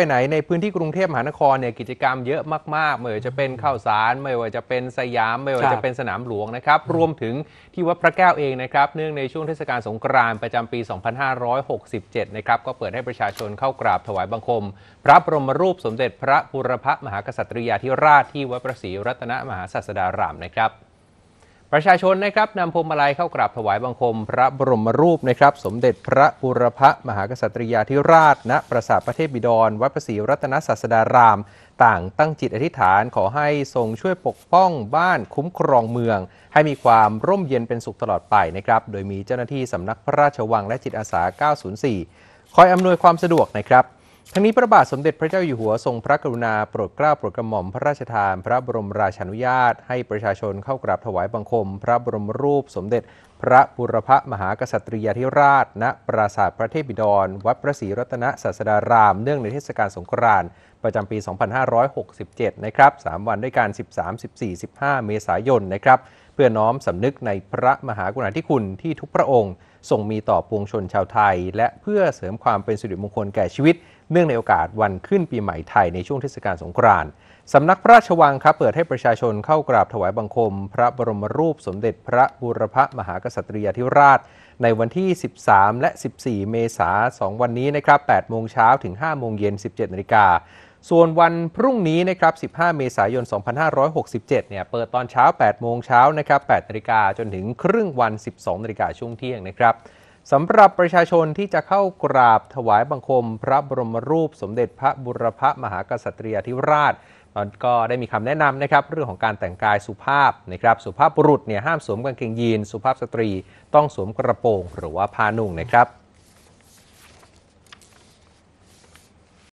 ไปไหนในพื้นที่กรุงเทพมหานครเนี่ยกิจกรรมเยอะมากๆไม่ว่าจะเป็นข้าวสารไม่ว่าจะเป็นสยาม ไม่ว่าจะเป็นสนามหลวงนะครับรวมถึงที่วัดพระแก้วเองนะครับเนื่องในช่วงเทศกาลสงกรานต์ประจำปี 2567 นะครับก็เปิดให้ประชาชนเข้ากราบถวายบังคม พระบรมรูปสมเด็จพระบุรพมหากษัตริยาธิราชที่วัดพระศรีรัตนมหาศาสดารามนะครับประชาชนนะครับนำพวงมาลัยเข้ากราบถวายบังคม พระบรมรูปนะครับ สมเด็จพระบุรพมหากษัตริยาธิราชณประสาทประเทศบิดรวัดประศรีรัตนศาสดารามต่างตั้งจิตอธิษฐานขอให้ทรงช่วยปกป้องบ้านคุ้มครองเมือง ให้มีความร่มเย็นเป็นสุขตลอดไปนะครับ โดยมีเจ้าหน้าที่สำนักพระราชวังและจิตอาสา 904 คอยอำนวยความสะดวกนะครับทั้งนี้พระบาทสมเด็จพระเจ้าอยู่หัวทรงพระกรุณาโปรดเกล้าโปรดกระหม่อมพระราชทาน พระบรมราชานุญาต ให้ประชาชนเข้ากราบถวายบังคม พระบรมรูปสมเด็จพระบุรพมหากษัตริยาธิราชณปราสาทพระเทพบิดร วัดพระศรีรัตนศาสดาราม เนื่องในเทศกาลสงกรานต์ประจำปี 2567 นะครับ 3 วันด้วยกัน13 14 15 เมษายน นะครับพื่อน้อมสำนึกในพระมหากรุณาธิคุณที่ทุกพระองค์ทรงมีต่อปวงชนชาวไทย และเพื่อเสริมความเป็นสิริมงคลแก่ชีวิต เนื่องในโอกาสวันขึ้นปีใหม่ไทยในช่วงเทศกาลสงกรานต์สำนักพระราชวังครับเปิดให้ประชาชนเข้ากราบถวายบังคม พระบรมรูปสมเด็จพระบูรพมหากษัตริยาธิราช ในวันที่ 13 และ 14 เมษายน2วันนี้นะครับ8โมงเช้าถึง 5 โมงเย็น 17นาฬิกาส่วนวันพรุ่งนี้นะครับ15 เมษายน 2567เนี่ยเปิดตอนเช้า 8 โมงเช้านะครับ8นาฬิกาจนถึงครึ่งวัน 12นาฬิกาช่วงเที่ยงนะครับสำหรับประชาชนที่จะเข้ากราบถวายบังคม พระบรมรูป สมเด็จพระบุรพมหากษัตริยาธิราชก็ได้มีคำแนะนำนะครับ เรื่องของการแต่งกายสุภาพนะครับ สุภาพ บุรุษ เนี่ย ห้าม สวม กางเกงยีน สุภาพสตรีต้อง สวมกระโปรง หรือว่าผ้านุ่งนะครับ